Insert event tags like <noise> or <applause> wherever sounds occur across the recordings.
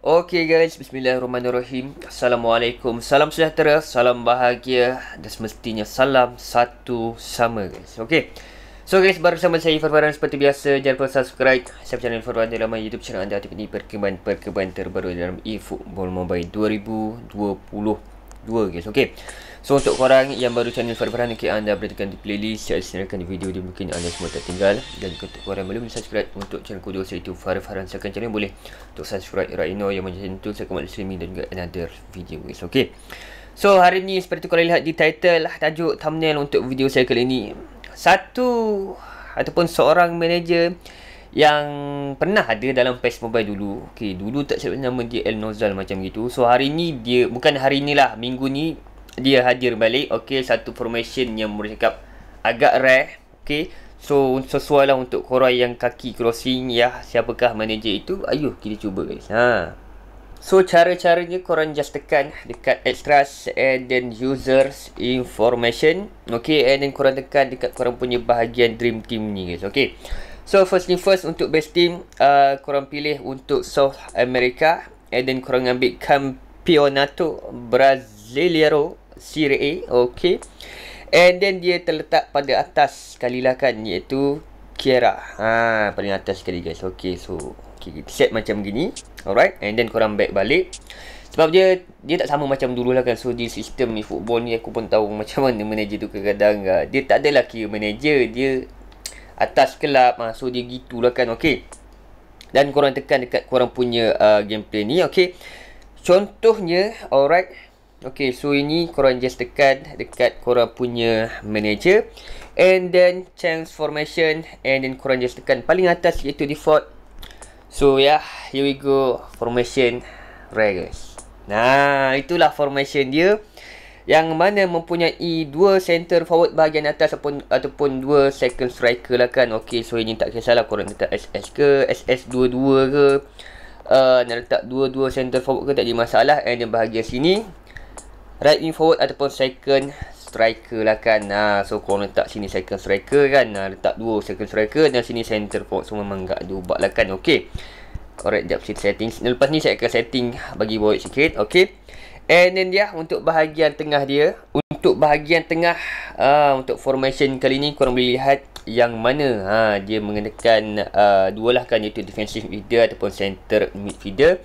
Okay guys, bismillahirrahmanirrahim Assalamualaikum, salam sejahtera, salam bahagia Dan semestinya salam satu sama guys Okay So guys, baru bersama saya Ifar Farhan seperti biasa Jangan lupa subscribe Saya channel Ifar Farhan dalam YouTube channel anda Tiba ini perkembangan-perkembangan terbaru dalam eFootball Mobile 2022 guys Okay So untuk korang yang baru channel Farfarah Farhan okay, anda beritakan di playlist saya senarkan di video di mungkin anda semua tak tinggal dan untuk korang belum subscribe untuk channel kudus saya itu Farfarah saya akan channel boleh untuk subscribe Rhino yang macam tu saya akan streaming dan juga another video guys okay. So hari ni seperti korang lihat di title lah, tajuk thumbnail untuk video saya kali ni satu ataupun seorang manager yang pernah ada dalam PES Mobile dulu Okay, dulu tak silap nama dia El Nozal macam gitu So hari ni dia, bukan hari ni lah, minggu ni dia hadir balik okey satu formation yang boleh cakap agak rare okey so sesuai lah untuk korang yang kaki crossing ya siapakah manager itu ayuh kita cuba guys ha so cara-caranya korang just tekan dekat extras and then users information okey and then korang tekan dekat korang punya bahagian dream team ni guys okey so first thing first untuk best team uh, korang pilih untuk South America and then korang ambil campeonato Brazil Liliaro Sir A Okay And then dia terletak pada atas sekali lah kan Iaitu Kiera ha, Paling atas sekali guys Okay so okay, Set macam gini Alright And then korang back balik sebab dia dia tak sama macam dulu lah kan So di sistem ni football ni aku pun tahu <laughs> macam mana manager tu kadang-kadang lah. Dia tak adalah kira manager Dia atas kelab uh, So dia gitulah kan okay Dan korang tekan dekat korang punya uh, gameplay ni okay Contohnya alright Okay, so ini korang just tekan dekat korang punya manager and then transformation and then korang just tekan paling atas iaitu default. So yeah, here we go formation regs. Nah, itulah formation dia yang mana mempunyai dua center forward bahagian atas ataupun ataupun dua second striker lah kan. Okay, so ini tak kisahlah korang letak SS ke, SS22 ke, uh, nak letak dua-dua center forward ke tak ada masalah and yang bahagian sini right wing forward ataupun second striker lah kan ha, so korang letak sini second striker kan ha, letak dua second striker dan sini center forward semua memang tak ada ubat lah kan ok alright jap sini setting lepas ni saya akan setting bagi boy sikit ok and then dia untuk bahagian tengah dia untuk bahagian tengah uh, untuk formation kali ni korang boleh lihat yang mana ha, dia mengenakan uh, dua lah kan iaitu defensive midfielder ataupun center midfielder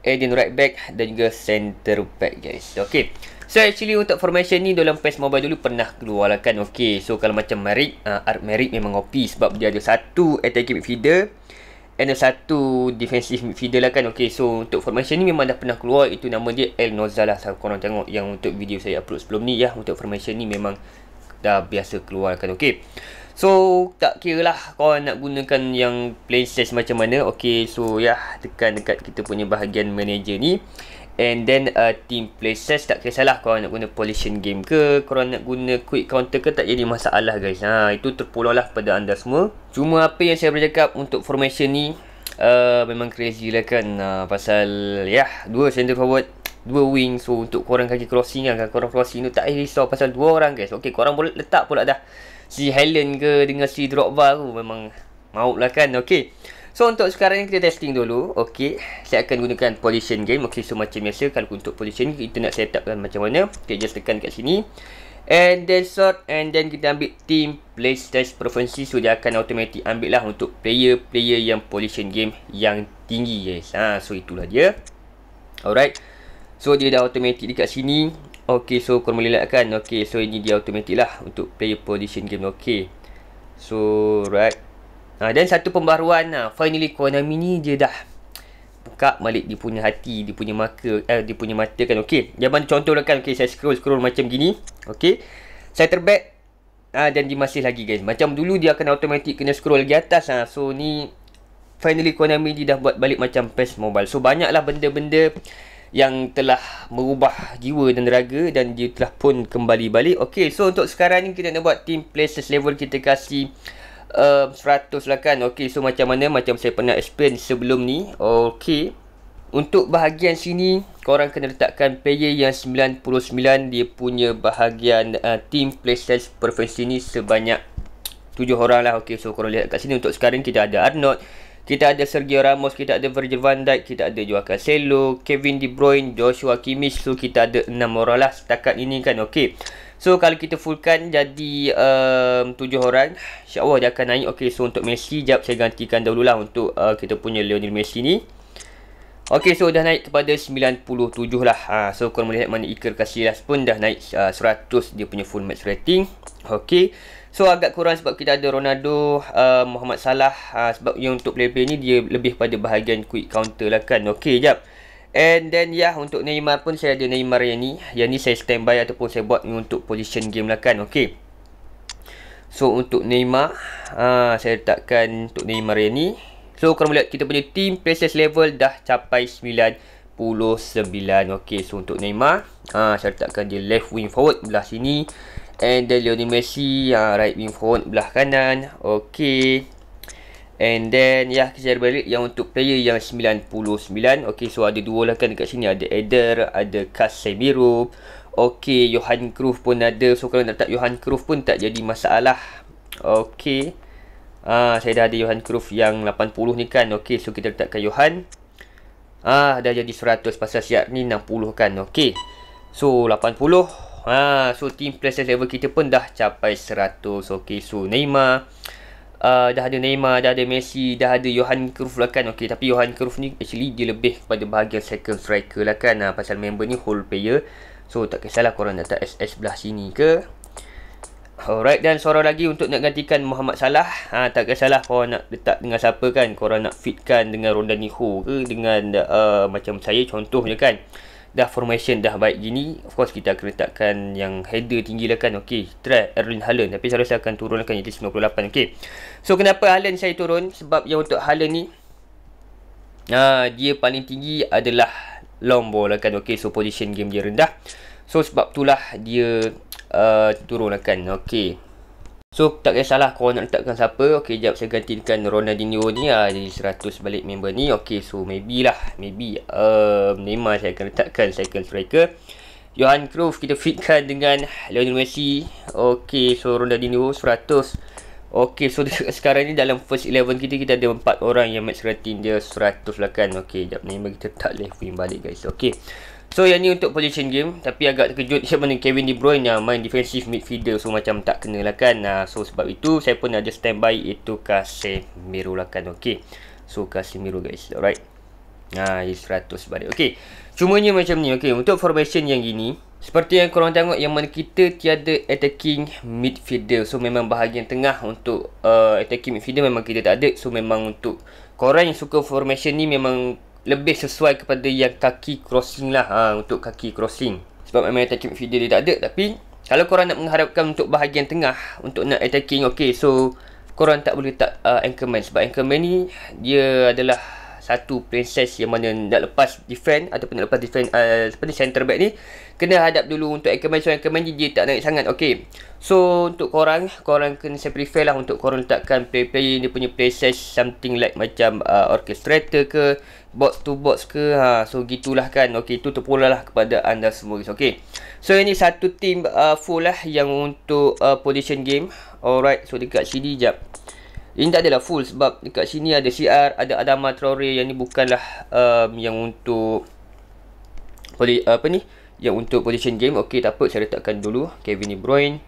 Aiden right back dan juga center back guys. Okey. So actually untuk formation ni dalam PES Mobile dulu pernah keluarkan. Okey. So kalau macam Merrick, uh, ah, Art Merrick memang OP sebab dia ada satu attacking midfielder and satu defensive midfielder lah kan. Okey. So untuk formation ni memang dah pernah keluar itu nama dia El Nozal lah. Kalau korang tengok yang untuk video saya upload sebelum ni ya untuk formation ni memang dah biasa keluarkan. Okey. So tak kira lah kau nak gunakan yang play macam mana Okay so ya yeah, tekan dekat kita punya bahagian manager ni And then uh, team play tak kira salah kau nak guna pollution game ke Kau nak guna quick counter ke tak jadi masalah guys ha, Itu terpulang lah pada anda semua Cuma apa yang saya boleh untuk formation ni uh, Memang crazy lah kan uh, Pasal ya yeah, dua center forward Dua wing So untuk korang kaki crossing kan Korang crossing tu tak risau pasal dua orang guys Okay korang boleh letak pula dah si Helen ke dengan si Drogba tu memang maut lah kan. Okay. So untuk sekarang ni kita testing dulu. Okay. Saya akan gunakan position game. Okay. So macam biasa kalau untuk position game kita nak setupkan macam mana. Okay. Just tekan kat sini. And then sort and then kita ambil team play stage provinsi. So dia akan automatic ambil lah untuk player-player yang position game yang tinggi guys. Ha, so itulah dia. Alright. So dia dah automatic dekat sini. Okey, so korang boleh lihat kan. Okay, so ini dia automatic lah untuk player position game. Okey, So, right. Ha, dan satu pembaruan lah. Finally, Konami ni dia dah buka balik dia punya hati, dia punya mata, eh, dia punya mata kan. Okay. Dia bantu contoh kan. Okay, saya scroll-scroll macam gini. Okey. Saya terback. Ha, dan dia masih lagi guys. Macam dulu dia akan automatic kena scroll lagi atas. Ha. So, ni finally Konami dia dah buat balik macam PES Mobile. So, banyaklah benda-benda yang telah mengubah jiwa dan raga dan dia telah pun kembali balik. Okey, so untuk sekarang ni kita nak buat team places level kita kasih uh, 100 lah kan. Okey, so macam mana macam saya pernah explain sebelum ni. Okey. Untuk bahagian sini, korang kena letakkan player yang 99 dia punya bahagian uh, team places provinsi ni sebanyak 7 orang lah. Okey, so korang lihat kat sini untuk sekarang kita ada Arnold kita ada Sergio Ramos, kita ada Virgil van Dijk, kita ada juga Cancelo, Kevin De Bruyne, Joshua Kimmich. So kita ada enam orang lah setakat ini kan. Okey. So kalau kita fullkan jadi um, tujuh orang, insya-Allah dia akan naik. Okey, so untuk Messi jap saya gantikan dahululah untuk uh, kita punya Lionel Messi ni. Okey, so dah naik kepada 97 lah. Ha, so kau boleh lihat mana Iker Casillas pun dah naik uh, 100 dia punya full match rating. Okey. So agak kurang sebab kita ada Ronaldo, uh, Muhammad Salah uh, Sebab yang untuk play-play ni dia lebih pada bahagian quick counter lah kan Okay jap And then ya yeah, untuk Neymar pun saya ada Neymar yang ni Yang ni saya standby ataupun saya buat untuk position game lah kan Okay So untuk Neymar uh, Saya letakkan untuk Neymar yang ni So korang boleh kita punya team places level dah capai 99 Okay so untuk Neymar uh, Saya letakkan dia left wing forward belah sini And then Lionel Messi yang uh, right wing forward belah kanan. Okay. And then ya yeah, kita balik yang untuk player yang 99. Okay so ada dua lah kan dekat sini. Ada Eder, ada Casemiro. Okay Johan Cruyff pun ada. So kalau nak tak Johan Cruyff pun tak jadi masalah. Okay. Ah uh, saya dah ada Johan Cruyff yang 80 ni kan. Okay so kita letakkan Johan. Ah uh, dah jadi 100 pasal siap ni 60 kan. Okay. So 80 ha, So team player level kita pun dah capai 100 Okay so Neymar uh, Dah ada Neymar, dah ada Messi Dah ada Johan Cruyff lah kan okay, Tapi Johan Cruyff ni actually dia lebih kepada bahagian second striker lah kan uh, Pasal member ni whole player So tak kisahlah korang datang SS belah sini ke Alright dan seorang lagi untuk nak gantikan Muhammad Salah ha, Tak kisahlah korang nak letak dengan siapa kan Korang nak fitkan dengan Ronda Niho ke Dengan uh, macam saya contohnya kan dah formation dah baik gini of course kita akan letakkan yang header tinggi lah kan ok track Erling Haaland tapi saya rasa akan turunkan jadi 98 ok so kenapa Haaland saya turun sebab yang untuk Haaland ni uh, dia paling tinggi adalah long ball lah kan ok so position game dia rendah so sebab itulah dia uh, turunkan ok So tak kisahlah korang nak letakkan siapa Okay jap saya gantikan Ronaldinho ni ah, Jadi 100 balik member ni Okay so maybe lah Maybe um, Neymar saya akan letakkan second striker Johan Cruyff kita fitkan dengan Lionel Messi Okay so Ronaldinho 100 Okey, so <laughs> sekarang ni dalam first eleven kita Kita ada empat orang yang match rating dia 100 lah kan Okay jap Neymar kita tak left wing balik guys Okey. So yang ni untuk position game Tapi agak terkejut Siapa <laughs> ni Kevin De Bruyne Yang main defensive midfielder So macam tak kena lah kan ah, So sebab itu Saya pun ada standby Itu Casemiro lah kan Okay So kasih Casemiro guys Alright Nah, is 100 sebalik Okay Cumanya macam ni Okay untuk formation yang gini Seperti yang korang tengok Yang mana kita tiada attacking midfielder So memang bahagian tengah Untuk uh, attacking midfielder Memang kita tak ada So memang untuk Korang yang suka formation ni Memang lebih sesuai kepada yang kaki crossing lah ha, untuk kaki crossing sebab memang attachment feeder dia tak ada tapi kalau korang nak mengharapkan untuk bahagian tengah untuk nak attacking okey so korang tak boleh letak uh, anchorman sebab anchorman ni dia adalah satu princess yang mana nak lepas defend ataupun nak lepas defend uh, seperti center back ni kena hadap dulu untuk Ackerman so Ackerman dia tak naik sangat okey so untuk korang korang kena saya prefer lah untuk korang letakkan play play ni punya princess something like macam uh, orchestrator ke box to box ke ha so gitulah kan okey itu terpulalah kepada anda semua guys okey so ini satu team uh, full lah yang untuk uh, position game alright so dekat sini jap ini tak adalah full sebab dekat sini ada CR, ada Adama Traore yang ni bukanlah um, yang untuk poli, apa ni? Yang untuk position game. Okey, tak apa saya letakkan dulu Kevin De Bruyne.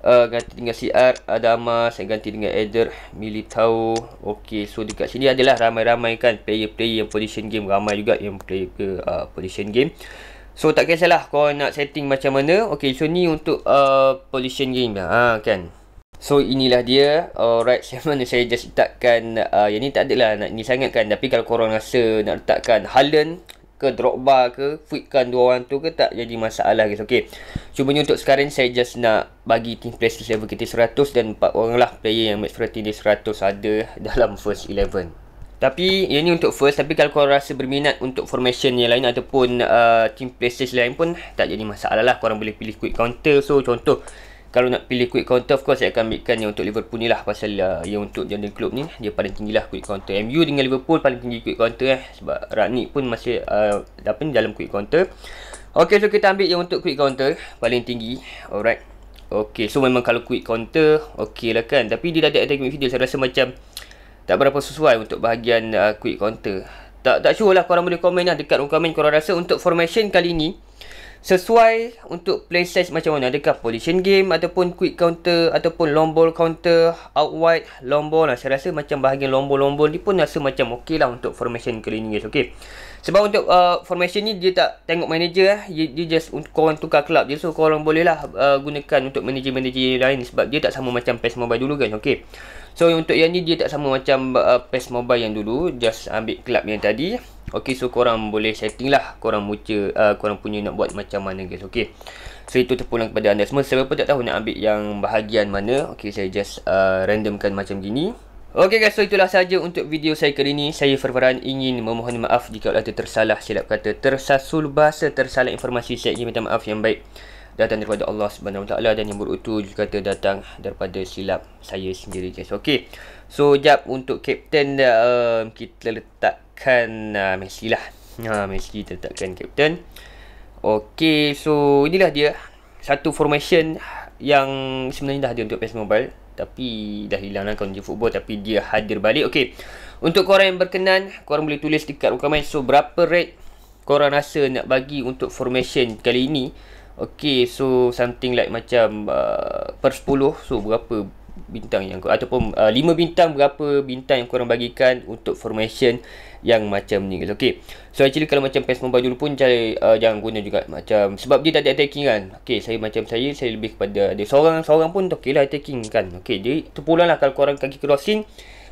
Uh, ganti dengan CR, Adama, saya ganti dengan Eder, Militao. Okey, so dekat sini adalah ramai-ramai kan player-player yang position game ramai juga yang player ke uh, position game. So tak kisahlah kau nak setting macam mana. Okey, so ni untuk uh, position game lah. Ha, kan. So inilah dia Alright <laughs> Siapa mana saya just letakkan uh, Yang ni tak adalah nak ni sangat kan Tapi kalau korang rasa nak letakkan Haaland ke drop Drogba ke Fuitkan dua orang tu ke tak jadi masalah guys Okay Cuma ni untuk sekarang saya just nak Bagi team player level kita 100 Dan 4 orang lah player yang match rating dia 100 Ada <laughs> dalam first 11 tapi yang ni untuk first tapi kalau korang rasa berminat untuk formation yang lain ataupun uh, team play stage lain pun tak jadi masalah lah korang boleh pilih quick counter so contoh kalau nak pilih quick counter of course saya akan ambilkan yang untuk Liverpool ni lah pasal uh, yang untuk London Club ni dia paling tinggi lah quick counter MU dengan Liverpool paling tinggi quick counter eh sebab Ragnik pun masih uh, apa ni dalam quick counter Okay so kita ambil yang untuk quick counter paling tinggi alright Okay so memang kalau quick counter okay lah kan tapi dia dah ada attack video saya rasa macam tak berapa sesuai untuk bahagian uh, quick counter tak tak sure lah korang boleh komen lah dekat komen korang rasa untuk formation kali ni sesuai untuk playset macam mana adakah position game ataupun quick counter ataupun long ball counter out wide long ball lah saya rasa macam bahagian long ball long ball ni pun rasa macam okey lah untuk formation kali ni guys okey sebab untuk uh, formation ni dia tak tengok manager lah dia, dia just untuk korang tukar club je so korang boleh lah uh, gunakan untuk manager-manager lain sebab dia tak sama macam pass Mobile dulu kan Okay. so untuk yang ni dia tak sama macam uh, PES Mobile yang dulu just ambil club yang tadi Okey so korang boleh setting lah korang muca uh, korang punya nak buat macam mana guys okey. So itu terpulang kepada anda semua Saya pun tak tahu nak ambil yang bahagian mana okey saya just uh, randomkan macam gini. Okey guys so itulah saja untuk video saya kali ini. Saya Ferveran ingin memohon maaf jika ada tersalah silap kata tersasul bahasa tersalah informasi saya ingin minta maaf yang baik datang daripada Allah Subhanahu Wa Taala dan yang buruk itu juga datang daripada silap saya sendiri guys. Okey. So jap untuk captain uh, kita letakkan uh, Messi lah. Ha uh, Messi kita letakkan captain. Okey, so inilah dia satu formation yang sebenarnya dah ada untuk PS Mobile tapi dah hilang lah kalau football tapi dia hadir balik. Okey. Untuk korang yang berkenan, korang boleh tulis dekat komen so berapa rate korang rasa nak bagi untuk formation kali ini. Okey, so something like macam uh, per 10. So berapa bintang yang ataupun uh, 5 bintang berapa bintang yang kau orang bagikan untuk formation yang macam ni guys okey so actually kalau macam pass membaju dulu pun cari, uh, jangan guna juga macam sebab dia tak ada attacking kan okey saya macam saya saya lebih kepada dia seorang seorang pun okay lah attacking kan okey jadi lah kalau kau orang kaki crossing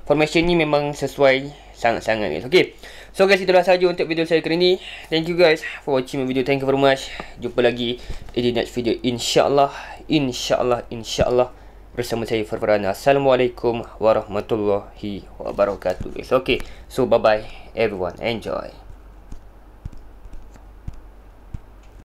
formation ni memang sesuai sangat-sangat guys okey so guys itulah saja untuk video saya kali ni thank you guys for watching my video thank you very much jumpa lagi in the next video insyaallah insyaallah insyaallah bersama saya Farfarana. Assalamualaikum warahmatullahi wabarakatuh. okay. So bye bye everyone. Enjoy.